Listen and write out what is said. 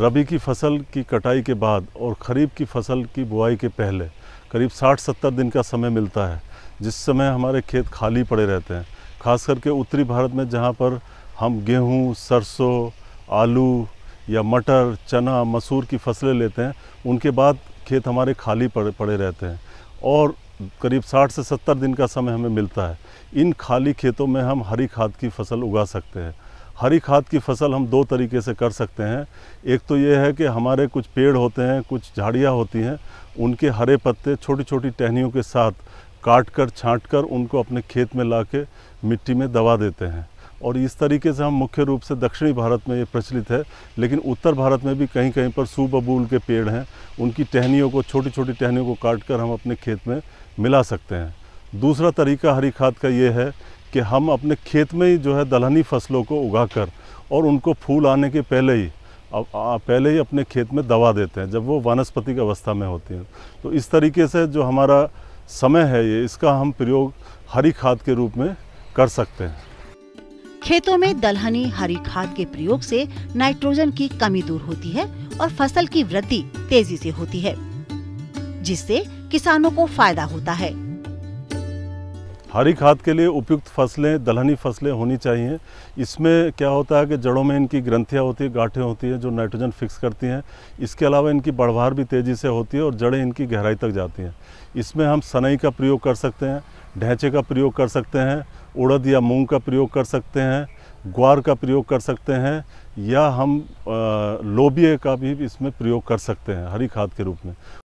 रबी की फसल की कटाई के बाद और ख़रीब की फसल की बुआई के पहले करीब 60-70 दिन का समय मिलता है जिस समय हमारे खेत खाली पड़े रहते हैं खास करके उत्तरी भारत में जहाँ पर हम गेहूँ सरसों आलू या मटर चना मसूर की फसलें लेते हैं उनके बाद खेत हमारे खाली पड़े पड़े रहते हैं और करीब 60 से 70 दिन का समय हमें मिलता है इन खाली खेतों में हम हरी खाद की फसल उगा सकते हैं हरी खाद की फसल हम दो तरीके से कर सकते हैं एक तो ये है कि हमारे कुछ पेड़ होते हैं कुछ झाड़ियाँ होती हैं उनके हरे पत्ते छोटी छोटी टहनियों के साथ काट कर छाँट कर उनको अपने खेत में ला के मिट्टी में दबा देते हैं और इस तरीके से हम मुख्य रूप से दक्षिणी भारत में ये प्रचलित है लेकिन उत्तर भारत में भी कहीं कहीं पर सूबबूल के पेड़ हैं उनकी टहनियों को छोटी छोटी टहनियों को काट कर हम अपने खेत में मिला सकते हैं दूसरा तरीका हरी खाद का ये है कि हम अपने खेत में ही जो है दलहनी फसलों को उगाकर और उनको फूल आने के पहले ही पहले ही अपने खेत में दवा देते हैं जब वो की अवस्था में होती हैं तो इस तरीके से जो हमारा समय है ये इसका हम प्रयोग हरी खाद के रूप में कर सकते हैं खेतों में दलहनी हरी खाद के प्रयोग से नाइट्रोजन की कमी दूर होती है और फसल की वृद्धि तेजी से होती है जिससे किसानों को फायदा होता है हरी खाद के लिए उपयुक्त फसलें दलहनी फसलें होनी चाहिए इसमें क्या होता है कि जड़ों में इनकी ग्रंथियाँ होती है गांठें होती हैं जो नाइट्रोजन फिक्स करती हैं इसके अलावा इनकी बढ़वार भी तेज़ी से होती है और जड़ें इनकी गहराई तक जाती हैं इसमें हम सनई का प्रयोग कर सकते हैं ढेंचे का प्रयोग कर सकते हैं उड़द या मूँग का प्रयोग कर सकते हैं ग्वार का प्रयोग कर सकते हैं या हम लोबिये का भी इसमें प्रयोग कर सकते हैं हरी खाद के रूप में